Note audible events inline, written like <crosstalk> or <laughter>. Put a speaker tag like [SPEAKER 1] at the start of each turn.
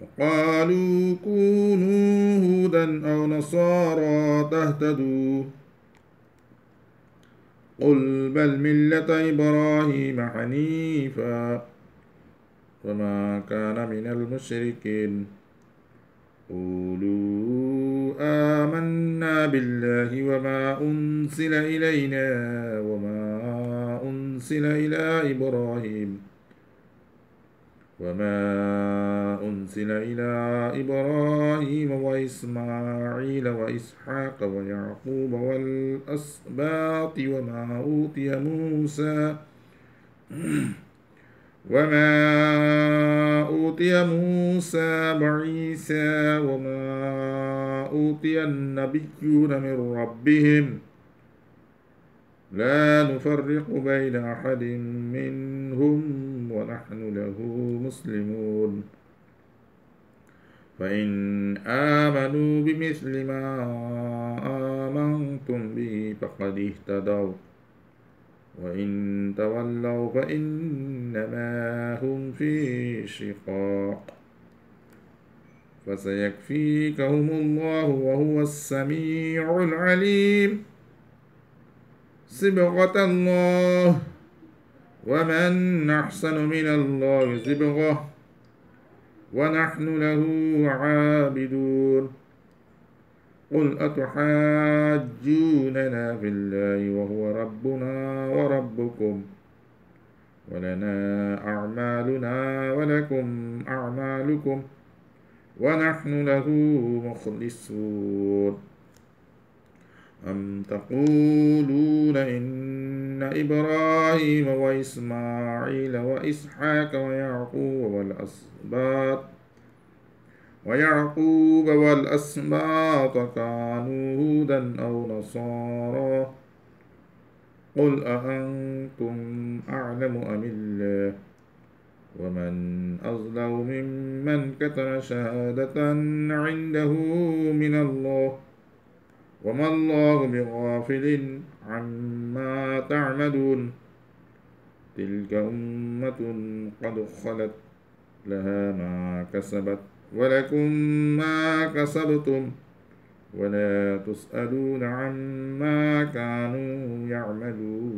[SPEAKER 1] وقالوا كونوا هودا أو نصارى تهتدوا قل بل ملة إبراهيم حنيفا وما كان من المشركين قولوا آمنا بالله وما أنزل إلينا وما أنزل إلى إبراهيم وما أرسل إلى إبراهيم وإسماعيل وإسحاق ويعقوب والأسباط وما أوتي موسى <clears throat> وما أوتي موسى وعيسى وما أوتي النبيون من ربهم لا نفرق بين أحد منهم ونحن له مسلمون فإن آمنوا بمثل ما آمنتم به فقد اهتدوا وإن تولوا فإنما هم في شقاق فسيكفيكهم الله وهو السميع العليم صبغة الله ومن أحسن من الله صبغه ونحن له عابدون قل أتحاجوننا في الله وهو ربنا وربكم ولنا أعمالنا ولكم أعمالكم ونحن له مخلصون أم تقولون إن إبراهيم وإسماعيل وإسحاق ويعقوب والأسباط ويعقوب والأسباط كانوا هودا أو نصارى قل أأنتم أعلم أم الله ومن أظلم ممن كتم شهادة عنده من الله ۖ وما الله بغافل عما تعملون تلك أمة قد خلت لها ما كسبت ولكم ما كسبتم ولا تسألون عما كانوا يعملون